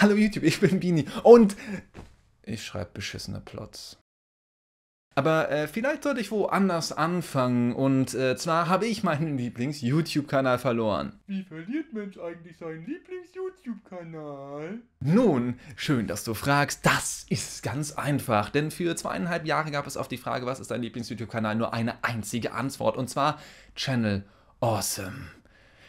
Hallo YouTube, ich bin Bini und ich schreibe beschissene Plots. Aber äh, vielleicht sollte ich woanders anfangen und äh, zwar habe ich meinen Lieblings-YouTube-Kanal verloren. Wie verliert Mensch eigentlich seinen Lieblings-YouTube-Kanal? Nun, schön, dass du fragst. Das ist ganz einfach, denn für zweieinhalb Jahre gab es auf die Frage, was ist dein Lieblings-YouTube-Kanal, nur eine einzige Antwort und zwar Channel Awesome.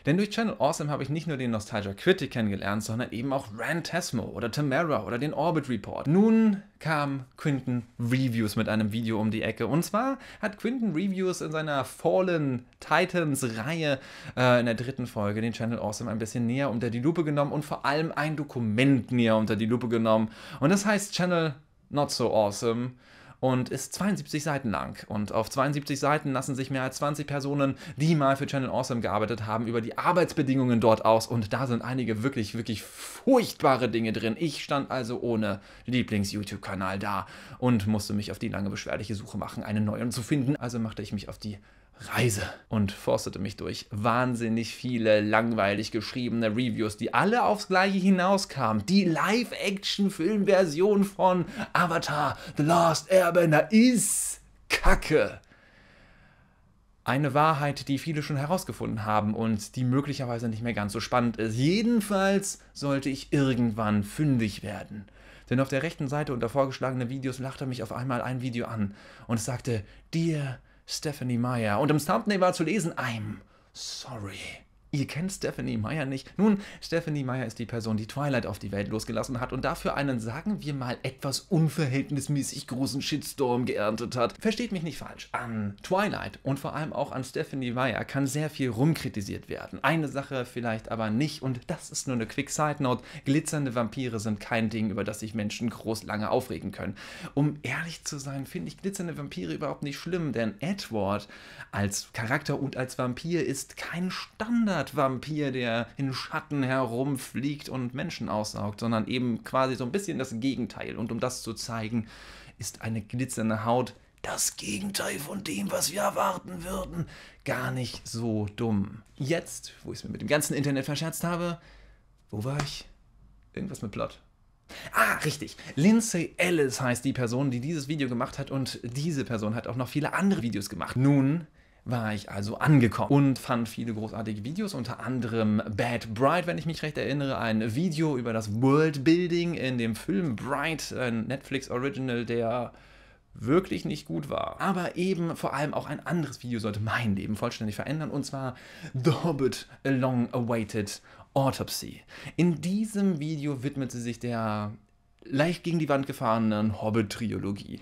Denn durch Channel Awesome habe ich nicht nur den Nostalgia Critic kennengelernt, sondern eben auch Rand Tesmo oder Tamara oder den Orbit Report. Nun kam Quinton Reviews mit einem Video um die Ecke. Und zwar hat Quinton Reviews in seiner Fallen Titans Reihe äh, in der dritten Folge den Channel Awesome ein bisschen näher unter die Lupe genommen und vor allem ein Dokument näher unter die Lupe genommen. Und das heißt Channel Not So Awesome und ist 72 Seiten lang. Und auf 72 Seiten lassen sich mehr als 20 Personen, die mal für Channel Awesome gearbeitet haben, über die Arbeitsbedingungen dort aus. Und da sind einige wirklich, wirklich furchtbare Dinge drin. Ich stand also ohne Lieblings-YouTube-Kanal da und musste mich auf die lange beschwerliche Suche machen, einen neuen zu finden. Also machte ich mich auf die Reise und forstete mich durch wahnsinnig viele langweilig geschriebene Reviews, die alle aufs gleiche hinauskamen. Die Live-Action-Film-Version von Avatar The Last Airbender ist Kacke. Eine Wahrheit, die viele schon herausgefunden haben und die möglicherweise nicht mehr ganz so spannend ist. Jedenfalls sollte ich irgendwann fündig werden. Denn auf der rechten Seite unter vorgeschlagene Videos lachte mich auf einmal ein Video an und sagte, dir Stephanie Meyer. Und im Thumbnail war zu lesen, I'm sorry. Ihr kennt Stephanie Meyer nicht. Nun, Stephanie Meyer ist die Person, die Twilight auf die Welt losgelassen hat und dafür einen, sagen wir mal, etwas unverhältnismäßig großen Shitstorm geerntet hat. Versteht mich nicht falsch. An Twilight und vor allem auch an Stephanie Meyer kann sehr viel rumkritisiert werden. Eine Sache vielleicht aber nicht und das ist nur eine Quick Side Note. Glitzernde Vampire sind kein Ding, über das sich Menschen groß lange aufregen können. Um ehrlich zu sein, finde ich glitzernde Vampire überhaupt nicht schlimm, denn Edward als Charakter und als Vampir ist kein Standard. Nerdvampir, der in Schatten herumfliegt und Menschen aussaugt, sondern eben quasi so ein bisschen das Gegenteil. Und um das zu zeigen, ist eine glitzernde Haut das Gegenteil von dem, was wir erwarten würden. Gar nicht so dumm. Jetzt, wo ich es mir mit dem ganzen Internet verscherzt habe, wo war ich? Irgendwas mit Plot. Ah, richtig. Lindsay Ellis heißt die Person, die dieses Video gemacht hat und diese Person hat auch noch viele andere Videos gemacht. Nun war ich also angekommen und fand viele großartige Videos, unter anderem Bad Bright, wenn ich mich recht erinnere, ein Video über das Worldbuilding in dem Film Bright, ein äh, Netflix Original, der wirklich nicht gut war. Aber eben vor allem auch ein anderes Video sollte mein Leben vollständig verändern, und zwar The Hobbit, a long awaited Autopsy. In diesem Video widmet sie sich der leicht gegen die Wand gefahrenen hobbit triologie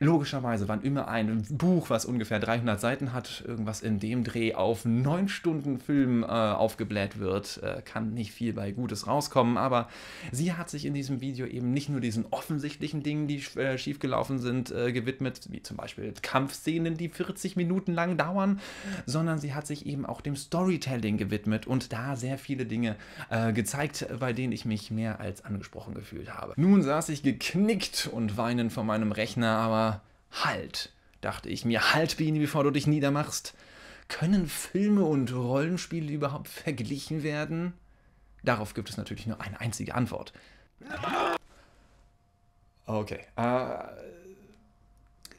Logischerweise, wann immer ein Buch, was ungefähr 300 Seiten hat, irgendwas in dem Dreh auf 9 Stunden Film äh, aufgebläht wird, äh, kann nicht viel bei Gutes rauskommen. Aber sie hat sich in diesem Video eben nicht nur diesen offensichtlichen Dingen, die äh, schiefgelaufen sind, äh, gewidmet, wie zum Beispiel Kampfszenen, die 40 Minuten lang dauern, sondern sie hat sich eben auch dem Storytelling gewidmet und da sehr viele Dinge äh, gezeigt, bei denen ich mich mehr als angesprochen gefühlt habe. Nun saß ich geknickt und weinend vor meinem Rechner, aber halt, dachte ich mir, halt, Biene, bevor du dich niedermachst. Können Filme und Rollenspiele überhaupt verglichen werden? Darauf gibt es natürlich nur eine einzige Antwort. Okay, äh,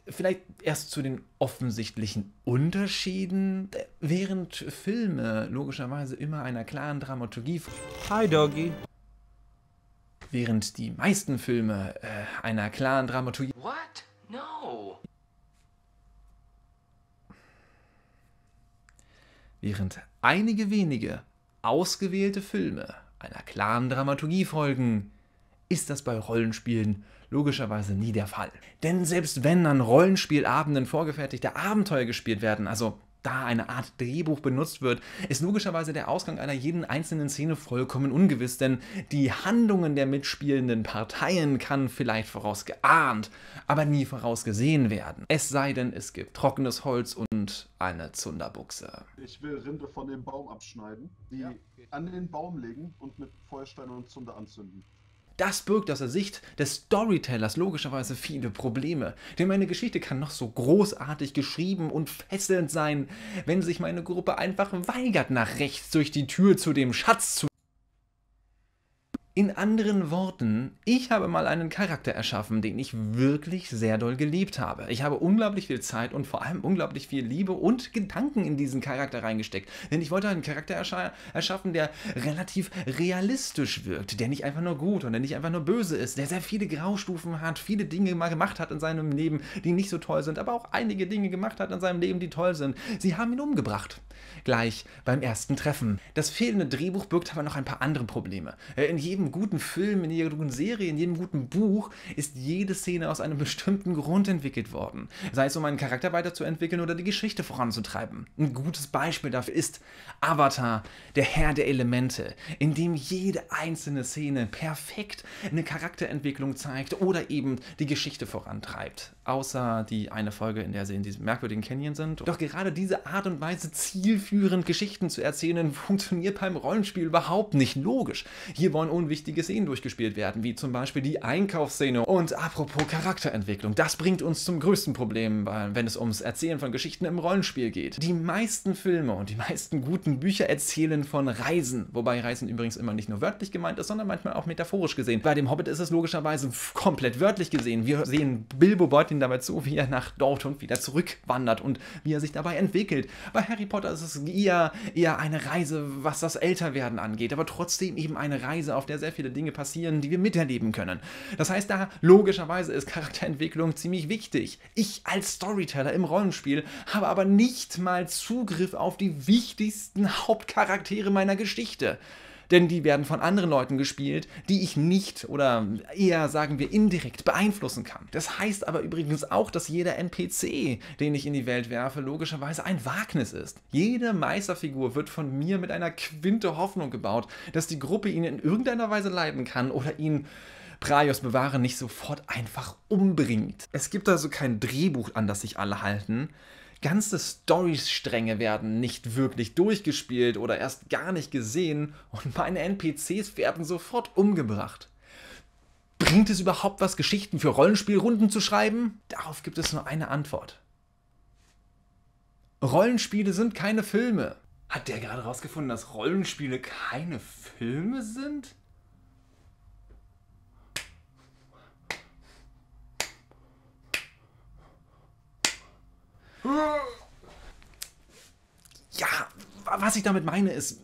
vielleicht erst zu den offensichtlichen Unterschieden. Während Filme logischerweise immer einer klaren Dramaturgie. Hi, Doggy. Während die meisten Filme äh, einer klaren Dramaturgie. What? No. Während einige wenige ausgewählte Filme einer klaren Dramaturgie folgen, ist das bei Rollenspielen logischerweise nie der Fall. Denn selbst wenn an Rollenspielabenden vorgefertigte Abenteuer gespielt werden, also da eine Art Drehbuch benutzt wird, ist logischerweise der Ausgang einer jeden einzelnen Szene vollkommen ungewiss, denn die Handlungen der mitspielenden Parteien kann vielleicht vorausgeahnt, aber nie vorausgesehen werden. Es sei denn, es gibt trockenes Holz und eine Zunderbuchse. Ich will Rinde von dem Baum abschneiden, die ja. an den Baum legen und mit Feuerstein und Zunder anzünden. Das birgt aus der Sicht des Storytellers logischerweise viele Probleme, denn meine Geschichte kann noch so großartig geschrieben und fesselnd sein, wenn sich meine Gruppe einfach weigert, nach rechts durch die Tür zu dem Schatz zu in anderen Worten, ich habe mal einen Charakter erschaffen, den ich wirklich sehr doll geliebt habe. Ich habe unglaublich viel Zeit und vor allem unglaublich viel Liebe und Gedanken in diesen Charakter reingesteckt. Denn ich wollte einen Charakter erscha erschaffen, der relativ realistisch wirkt, der nicht einfach nur gut und der nicht einfach nur böse ist, der sehr viele Graustufen hat, viele Dinge mal gemacht hat in seinem Leben, die nicht so toll sind, aber auch einige Dinge gemacht hat in seinem Leben, die toll sind. Sie haben ihn umgebracht. Gleich beim ersten Treffen. Das fehlende Drehbuch birgt aber noch ein paar andere Probleme. Äh, in jedem jedem guten Film, in jeder guten Serie, in jedem guten Buch ist jede Szene aus einem bestimmten Grund entwickelt worden. Sei es, um einen Charakter weiterzuentwickeln oder die Geschichte voranzutreiben. Ein gutes Beispiel dafür ist Avatar, der Herr der Elemente, in dem jede einzelne Szene perfekt eine Charakterentwicklung zeigt oder eben die Geschichte vorantreibt. Außer die eine Folge, in der sie in diesem merkwürdigen Canyon sind. Doch gerade diese Art und Weise, zielführend Geschichten zu erzählen, funktioniert beim Rollenspiel überhaupt nicht logisch. Hier wollen unbedingt wichtige Szenen durchgespielt werden, wie zum Beispiel die Einkaufsszene. Und apropos Charakterentwicklung, das bringt uns zum größten Problem, wenn es ums Erzählen von Geschichten im Rollenspiel geht. Die meisten Filme und die meisten guten Bücher erzählen von Reisen, wobei Reisen übrigens immer nicht nur wörtlich gemeint ist, sondern manchmal auch metaphorisch gesehen. Bei dem Hobbit ist es logischerweise komplett wörtlich gesehen. Wir sehen Bilbo Beutlin dabei zu, wie er nach dort und wieder zurückwandert und wie er sich dabei entwickelt. Bei Harry Potter ist es eher, eher eine Reise, was das Älterwerden angeht, aber trotzdem eben eine Reise, auf der sehr viele Dinge passieren, die wir miterleben können. Das heißt da, logischerweise ist Charakterentwicklung ziemlich wichtig. Ich als Storyteller im Rollenspiel habe aber nicht mal Zugriff auf die wichtigsten Hauptcharaktere meiner Geschichte denn die werden von anderen Leuten gespielt, die ich nicht oder eher sagen wir indirekt beeinflussen kann. Das heißt aber übrigens auch, dass jeder NPC, den ich in die Welt werfe, logischerweise ein Wagnis ist. Jede Meisterfigur wird von mir mit einer Quinte Hoffnung gebaut, dass die Gruppe ihn in irgendeiner Weise leiden kann oder ihn Praios bewahren nicht sofort einfach umbringt. Es gibt also kein Drehbuch, an das sich alle halten, ganze Storystränge werden nicht wirklich durchgespielt oder erst gar nicht gesehen und meine NPCs werden sofort umgebracht. Bringt es überhaupt was, Geschichten für Rollenspielrunden zu schreiben? Darauf gibt es nur eine Antwort. Rollenspiele sind keine Filme. Hat der gerade rausgefunden, dass Rollenspiele keine Filme sind? Ja, was ich damit meine ist,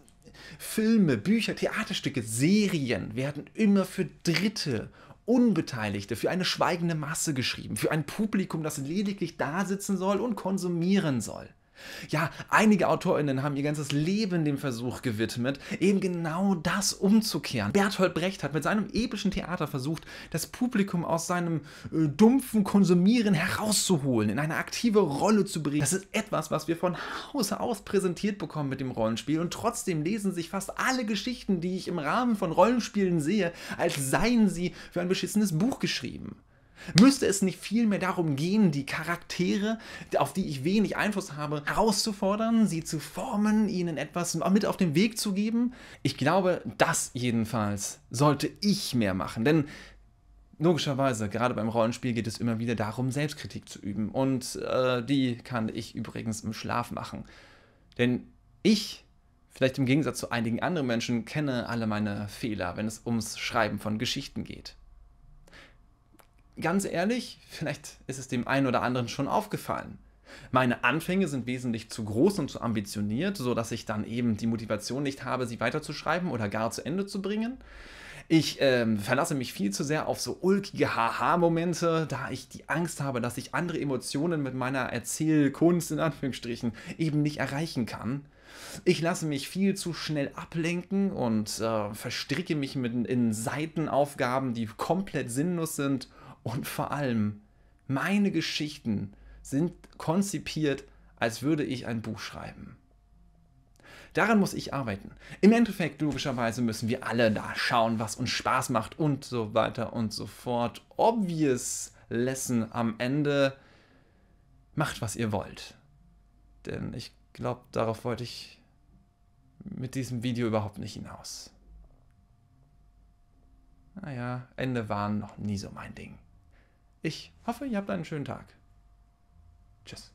Filme, Bücher, Theaterstücke, Serien werden immer für Dritte, Unbeteiligte, für eine schweigende Masse geschrieben, für ein Publikum, das lediglich da sitzen soll und konsumieren soll. Ja, einige AutorInnen haben ihr ganzes Leben dem Versuch gewidmet, eben genau das umzukehren. Bertolt Brecht hat mit seinem epischen Theater versucht, das Publikum aus seinem äh, dumpfen Konsumieren herauszuholen, in eine aktive Rolle zu bringen. Das ist etwas, was wir von Hause aus präsentiert bekommen mit dem Rollenspiel und trotzdem lesen sich fast alle Geschichten, die ich im Rahmen von Rollenspielen sehe, als seien sie für ein beschissenes Buch geschrieben. Müsste es nicht vielmehr darum gehen, die Charaktere, auf die ich wenig Einfluss habe, herauszufordern, sie zu formen, ihnen etwas mit auf den Weg zu geben? Ich glaube, das jedenfalls sollte ich mehr machen, denn logischerweise, gerade beim Rollenspiel geht es immer wieder darum, Selbstkritik zu üben und äh, die kann ich übrigens im Schlaf machen. Denn ich vielleicht im Gegensatz zu einigen anderen Menschen, kenne alle meine Fehler, wenn es ums Schreiben von Geschichten geht ganz ehrlich, vielleicht ist es dem einen oder anderen schon aufgefallen. Meine Anfänge sind wesentlich zu groß und zu ambitioniert, sodass ich dann eben die Motivation nicht habe, sie weiterzuschreiben oder gar zu Ende zu bringen. Ich ähm, verlasse mich viel zu sehr auf so ulkige Haha-Momente, da ich die Angst habe, dass ich andere Emotionen mit meiner Erzählkunst in Anführungsstrichen eben nicht erreichen kann. Ich lasse mich viel zu schnell ablenken und äh, verstricke mich mit, in Seitenaufgaben, die komplett sinnlos sind und vor allem, meine Geschichten sind konzipiert, als würde ich ein Buch schreiben. Daran muss ich arbeiten. Im Endeffekt, logischerweise, müssen wir alle da schauen, was uns Spaß macht und so weiter und so fort. Obvious Lesson am Ende. Macht, was ihr wollt. Denn ich glaube, darauf wollte ich mit diesem Video überhaupt nicht hinaus. Naja, Ende waren noch nie so mein Ding. Ich hoffe, ihr habt einen schönen Tag. Tschüss.